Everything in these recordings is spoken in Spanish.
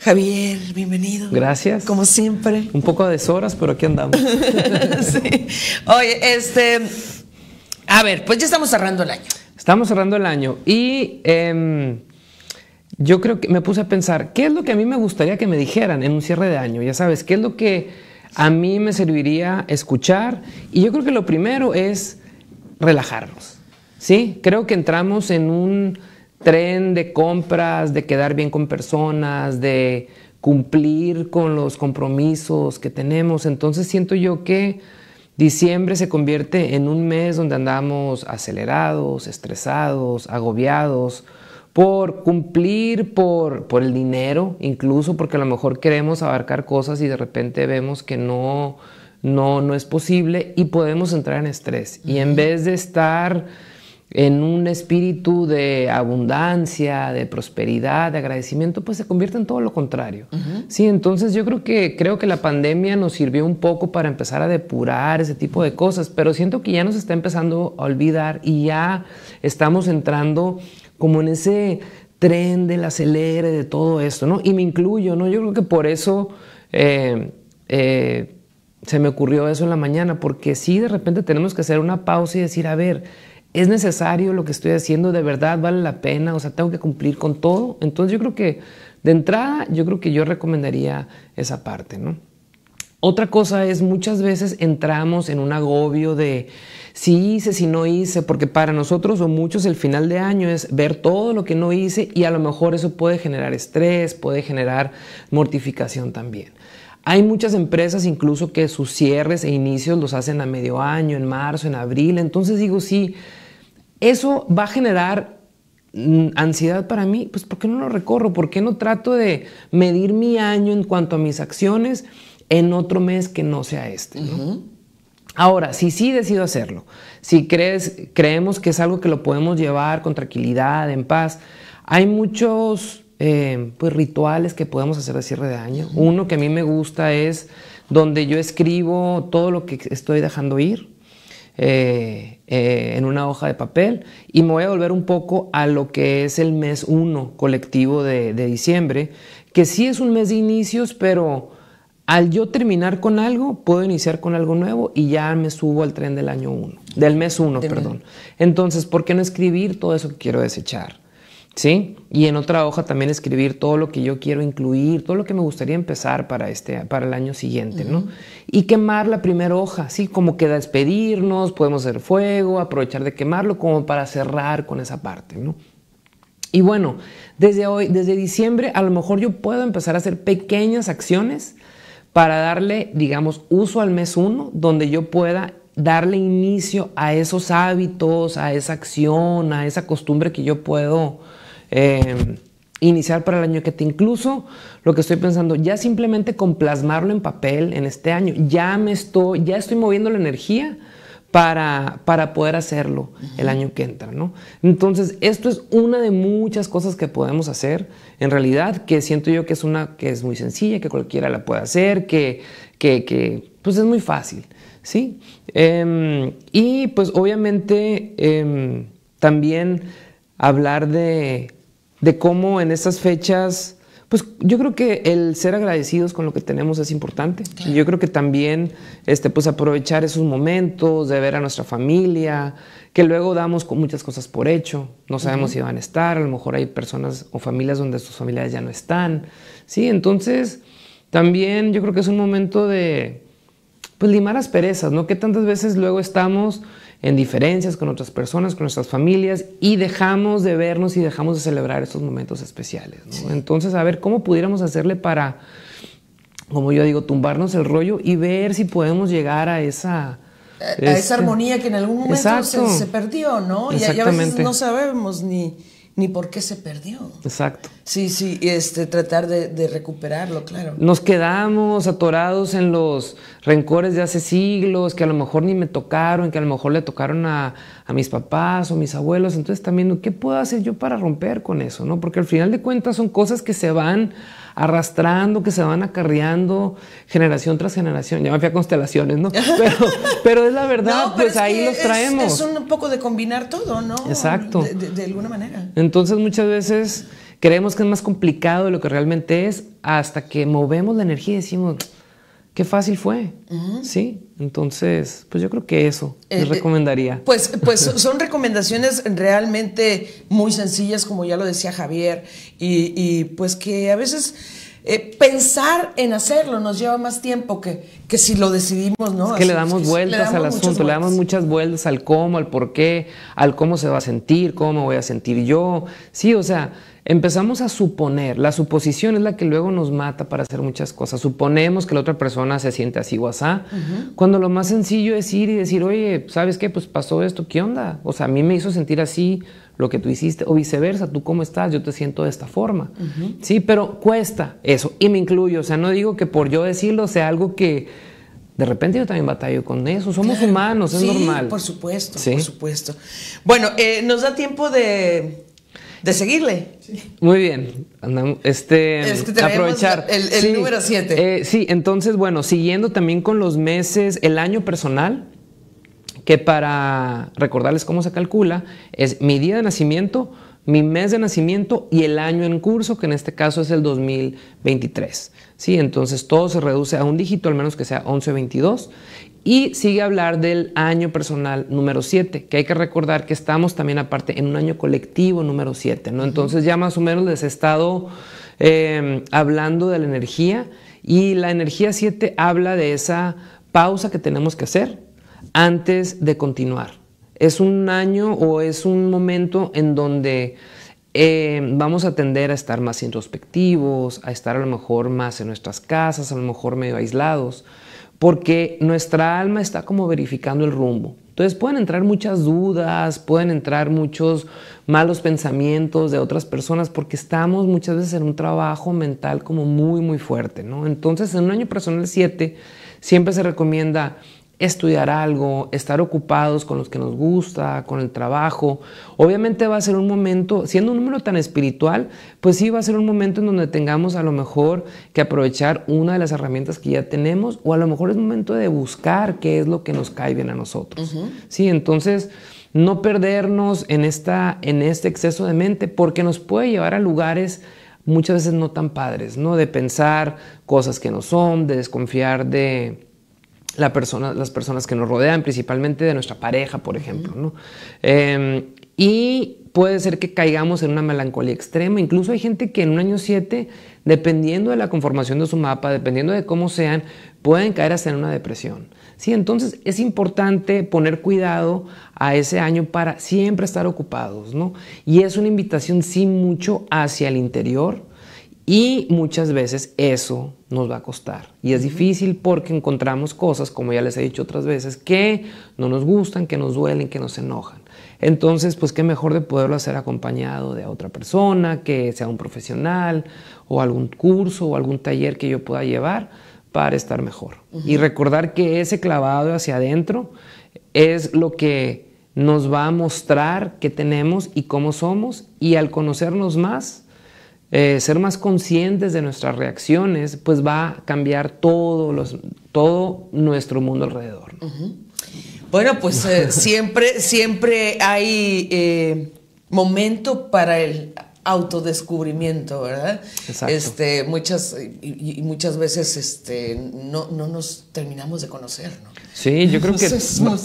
Javier, bienvenido. Gracias. Como siempre. Un poco a deshoras, pero aquí andamos. sí. Oye, este. A ver, pues ya estamos cerrando el año. Estamos cerrando el año y em, yo creo que me puse a pensar, ¿qué es lo que a mí me gustaría que me dijeran en un cierre de año? Ya sabes, ¿qué es lo que a mí me serviría escuchar? Y yo creo que lo primero es relajarnos. ¿Sí? Creo que entramos en un tren de compras, de quedar bien con personas, de cumplir con los compromisos que tenemos. Entonces siento yo que diciembre se convierte en un mes donde andamos acelerados, estresados, agobiados por cumplir por, por el dinero, incluso porque a lo mejor queremos abarcar cosas y de repente vemos que no, no, no es posible y podemos entrar en estrés. Y en vez de estar en un espíritu de abundancia, de prosperidad, de agradecimiento, pues se convierte en todo lo contrario. Sí, entonces yo creo que creo que la pandemia nos sirvió un poco para empezar a depurar ese tipo de cosas, pero siento que ya nos está empezando a olvidar y ya estamos entrando como en ese tren del acelere de todo esto, ¿no? Y me incluyo, ¿no? Yo creo que por eso eh, eh, se me ocurrió eso en la mañana, porque sí de repente tenemos que hacer una pausa y decir, a ver, ¿Es necesario lo que estoy haciendo? ¿De verdad vale la pena? O sea, tengo que cumplir con todo. Entonces yo creo que de entrada, yo creo que yo recomendaría esa parte, ¿no? Otra cosa es muchas veces entramos en un agobio de si hice, si no hice, porque para nosotros o muchos el final de año es ver todo lo que no hice y a lo mejor eso puede generar estrés, puede generar mortificación también. Hay muchas empresas incluso que sus cierres e inicios los hacen a medio año, en marzo, en abril, entonces digo sí eso va a generar mm, ansiedad para mí, pues ¿por qué no lo recorro? ¿Por qué no trato de medir mi año en cuanto a mis acciones en otro mes que no sea este? Ahora, si sí decido hacerlo, si crees, creemos que es algo que lo podemos llevar con tranquilidad, en paz, hay muchos eh, pues, rituales que podemos hacer de cierre de año. Uno que a mí me gusta es donde yo escribo todo lo que estoy dejando ir eh, eh, en una hoja de papel y me voy a volver un poco a lo que es el mes 1 colectivo de, diciembre, que sí es un mes de inicios, pero al yo terminar con algo, puedo iniciar con algo nuevo y ya me subo al tren del año 1, del mes 1, perdón. Entonces, ¿por qué no escribir todo eso que quiero desechar? ¿sí? Y en otra hoja también escribir todo lo que yo quiero incluir, todo lo que me gustaría empezar para, este, para el año siguiente, Y quemar la primera hoja, ¿sí? Como queda despedirnos, podemos hacer fuego, aprovechar de quemarlo como para cerrar con esa parte, Y bueno, desde hoy, desde diciembre, a lo mejor yo puedo empezar a hacer pequeñas acciones para darle, digamos, uso al mes uno, donde yo pueda darle inicio a esos hábitos, a esa acción, a esa costumbre que yo puedo eh, iniciar para el año que te incluso lo que estoy pensando ya simplemente con plasmarlo en papel en este año ya me estoy ya estoy moviendo la energía para, para poder hacerlo el año que entra, ¿no? Entonces, esto es una de muchas cosas que podemos hacer, en realidad, que siento yo que es una que es muy sencilla, que cualquiera la puede hacer, que, que, pues es muy fácil, ¿sí? Em, y pues obviamente em, también hablar de de cómo en estas fechas, pues yo creo que el ser agradecidos con lo que tenemos es importante. yo creo que también, este, pues aprovechar esos momentos de ver a nuestra familia, que luego damos con muchas cosas por hecho. No sabemos si van a estar, a lo mejor hay personas o familias donde sus familiares ya no están. Sí, entonces también yo creo que es un momento de, pues limar asperezas, ¿no? Que tantas veces luego estamos en diferencias con otras personas, con nuestras familias, y dejamos de vernos y dejamos de celebrar estos momentos especiales. Entonces, a ver cómo pudiéramos hacerle para, como yo digo, tumbarnos el rollo y ver si podemos llegar a esa... A, esa este armonía que en algún momento se, se, perdió, ¿no? Y a veces no sabemos ni ni por qué se perdió. Exacto. Sí, sí, y este, tratar de, recuperarlo, claro. Nos quedamos atorados en los rencores de hace siglos, que a lo mejor ni me tocaron, que a lo mejor le tocaron a, mis papás o mis abuelos. Entonces también, ¿qué puedo hacer yo para romper con eso? ¿no? Porque al final de cuentas son cosas que se van arrastrando, que se van acarreando generación tras generación. Ya me fui a constelaciones, ¿no? Pero, pero es la verdad, pues ahí los traemos. Es, un poco de combinar todo, ¿no? Exacto. De, de alguna manera. Entonces muchas veces creemos que es más complicado de lo que realmente es hasta que movemos la energía y decimos qué fácil fue. Sí, entonces, pues yo creo que eso eh, les eh, recomendaría. Pues, pues son recomendaciones realmente muy sencillas, como ya lo decía Javier, y, pues que a veces eh, pensar en hacerlo nos lleva más tiempo que, que si lo decidimos, ¿no? Es que le damos vueltas al asunto, le damos muchas vueltas al cómo, al por qué, al cómo se va a sentir, cómo voy a sentir yo. Sí, o sea empezamos a suponer, la suposición es la que luego nos mata para hacer muchas cosas. Suponemos que la otra persona se siente así o cuando lo más sencillo es ir y decir, oye, ¿sabes qué? Pues pasó esto, ¿qué onda? O sea, a mí me hizo sentir así lo que tú hiciste, o viceversa, tú cómo estás, yo te siento de esta forma. Sí, pero cuesta eso, y me incluyo, o sea, no digo que por yo decirlo sea algo que... De repente yo también batallo con eso. Somos humanos, es sí, normal. Por supuesto, por supuesto. Bueno, eh, nos da tiempo de de seguirle. Muy bien. este, aprovechar. el, número 7. Eh, sí, entonces, bueno, siguiendo también con los meses, el año personal, que para recordarles cómo se calcula, es mi día de nacimiento, mi mes de nacimiento y el año en curso, que en este caso es el 2023. ¿sí? Entonces todo se reduce a un dígito, al menos que sea 11 o 22. Y sigue a hablar del año personal número 7, que hay que recordar que estamos también aparte en un año colectivo número 7, ¿no? Entonces ya más o menos les he estado em, hablando de la energía y la energía 7 habla de esa pausa que tenemos que hacer antes de continuar. Es un año o es un momento en donde em, vamos a tender a estar más introspectivos, a estar a lo mejor más en nuestras casas, a lo mejor medio aislados porque nuestra alma está como verificando el rumbo. Entonces pueden entrar muchas dudas, pueden entrar muchos malos pensamientos de otras personas porque estamos muchas veces en un trabajo mental como muy, muy fuerte, ¿no? Entonces en un año personal 7 siempre se recomienda estudiar algo, estar ocupados con los que nos gusta, con el trabajo. Obviamente va a ser un momento, siendo un número tan espiritual, pues sí va a ser un momento en donde tengamos a lo mejor que aprovechar una de las herramientas que ya tenemos o a lo mejor es momento de buscar qué es lo que nos cae bien a nosotros. Sí, entonces no perdernos en, esta, en este exceso de mente porque nos puede llevar a lugares muchas veces no tan padres, ¿no? De pensar cosas que no son, de desconfiar de las personas que nos rodean, principalmente de nuestra pareja, por ejemplo. ¿no? Em, y puede ser que caigamos en una melancolía extrema. Incluso hay gente que en un año 7, dependiendo de la conformación de su mapa, dependiendo de cómo sean, pueden caer hasta en una depresión. Sí, entonces es importante poner cuidado a ese año para siempre estar ocupados, ¿no? Y es una invitación sin mucho hacia el interior, y muchas veces eso nos va a costar. Y es difícil porque encontramos cosas, como ya les he dicho otras veces, que no nos gustan, que nos duelen, que nos enojan. Entonces, pues qué mejor de poderlo hacer acompañado de otra persona, que sea un profesional o algún curso o algún taller que yo pueda llevar para estar mejor. Y recordar que ese clavado hacia adentro es lo que nos va a mostrar qué tenemos y cómo somos y al conocernos más, eh, ser más conscientes de nuestras reacciones, pues va a cambiar todo, los, todo nuestro mundo alrededor. Bueno, pues eh, siempre, siempre hay eh, momento para el autodescubrimiento, ¿verdad? Exacto. Este, muchas, y, muchas veces este, no, nos terminamos de conocer, ¿no? Sí, yo creo que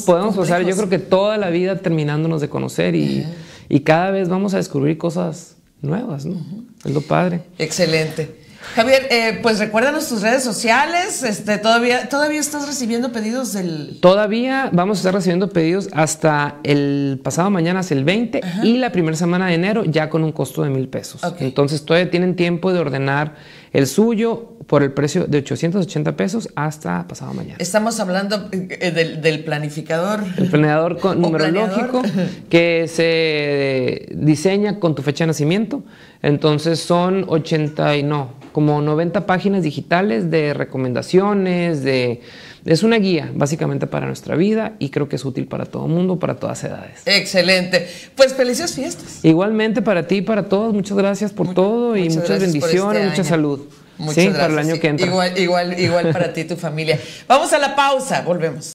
podemos pasar, yo creo que toda la vida terminándonos de conocer y, y cada vez vamos a descubrir cosas nuevas, ¿no? Es lo padre. Excelente. Javier, eh, pues recuérdanos tus redes sociales. Este, todavía, todavía estás recibiendo pedidos del. Todavía vamos a estar recibiendo pedidos hasta el pasado mañana, hasta el 20 y la primera semana de enero, ya con un costo de mil pesos. Entonces todavía tienen tiempo de ordenar el suyo por el precio de 880 pesos hasta pasado mañana. Estamos hablando eh, del, planificador. El planeador numerológico que se diseña con tu fecha de nacimiento. Entonces son 80 y no, como 90 páginas digitales de recomendaciones, de es una guía básicamente para nuestra vida y creo que es útil para todo el mundo, para todas edades. Excelente. Pues felices fiestas. Igualmente para ti y para todos, muchas gracias por todo y muchas, este bendiciones, mucha salud. Muchas sí, para el año que entra. Igual, igual, igual para ti y tu familia. Vamos a la pausa, volvemos.